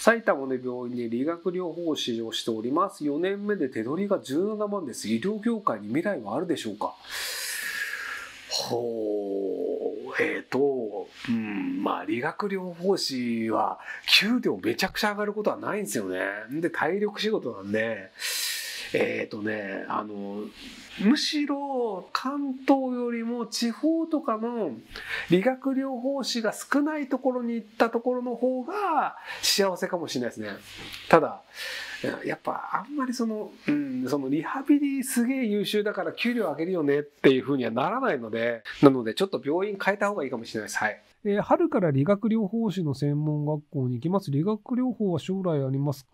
埼玉の病院で理学療法士をしております。4年目で手取りが17万です。医療業界に未来はあるでしょうかほう、えっ、ー、と、うん、まあ、理学療法士は、給料めちゃくちゃ上がることはないんですよね。で、体力仕事なんで、えっ、ー、とねあのむしろ関東よりも地方とかの理学療法士が少ないところに行ったところの方が幸せかもしれないですね。ただやっぱあんまりその、うん、そのリハビリすげえ優秀だから給料上げるよねっていうふうにはならないので、なのでちょっと病院変えた方がいいかもしれないです。はい。えー、春から理学療法士の専門学校に行きます。理学療法は将来ありますか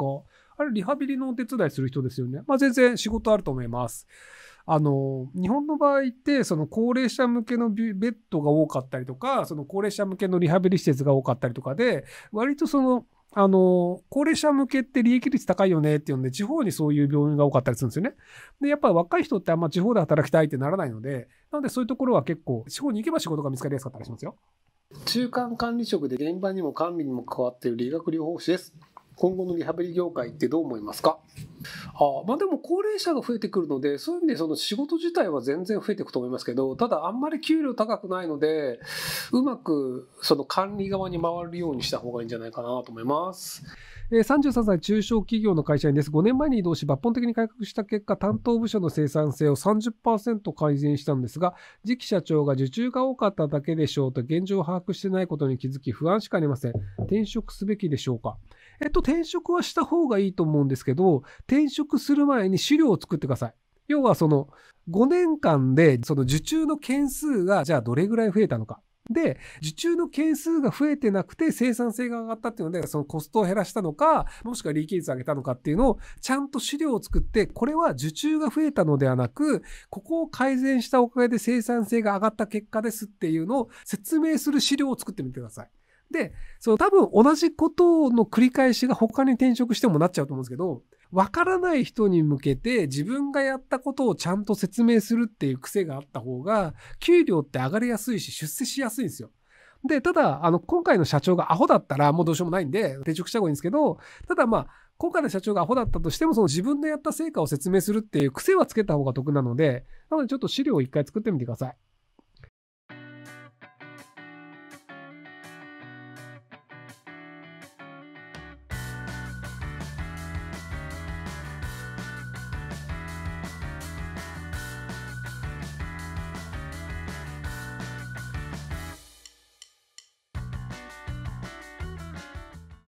あれ、リハビリのお手伝いする人ですよね。まあ、全然仕事あると思います。あの、日本の場合って、その高齢者向けのベッドが多かったりとか、その高齢者向けのリハビリ施設が多かったりとかで、割とその、あの、高齢者向けって利益率高いよねっていうので、地方にそういう病院が多かったりするんですよね。で、やっぱ若い人ってあんま地方で働きたいってならないので、なのでそういうところは結構、地方に行けば仕事が見つかりやすかったりしますよ。中間管理職で現場にも管理にも関わっている理学療法士です。今後のリハビリ業界ってどう思いますかあまあでも高齢者が増えてくるのでそういう意味でその仕事自体は全然増えていくと思いますけどただあんまり給料高くないのでうまくその管理側に回るようにした方がいいんじゃないかなと思います。33歳中小企業の会社員です。5年前に移動し抜本的に改革した結果、担当部署の生産性を30%改善したんですが、次期社長が受注が多かっただけでしょうと現状を把握してないことに気づき不安しかありません。転職すべきでしょうかえっと、転職はした方がいいと思うんですけど、転職する前に資料を作ってください。要はその5年間でその受注の件数がじゃあどれぐらい増えたのか。で、受注の件数が増えてなくて生産性が上がったっていうので、そのコストを減らしたのか、もしくは利益率を上げたのかっていうのを、ちゃんと資料を作って、これは受注が増えたのではなく、ここを改善したおかげで生産性が上がった結果ですっていうのを説明する資料を作ってみてください。で、その多分同じことの繰り返しが他に転職してもなっちゃうと思うんですけど、わからない人に向けて自分がやったことをちゃんと説明するっていう癖があった方が、給料って上がりやすいし、出世しやすいんですよ。で、ただ、あの、今回の社長がアホだったら、もうどうしようもないんで、転職した方がいいんですけど、ただまあ、今回の社長がアホだったとしても、その自分のやった成果を説明するっていう癖はつけた方が得なので、なのでちょっと資料を一回作ってみてください。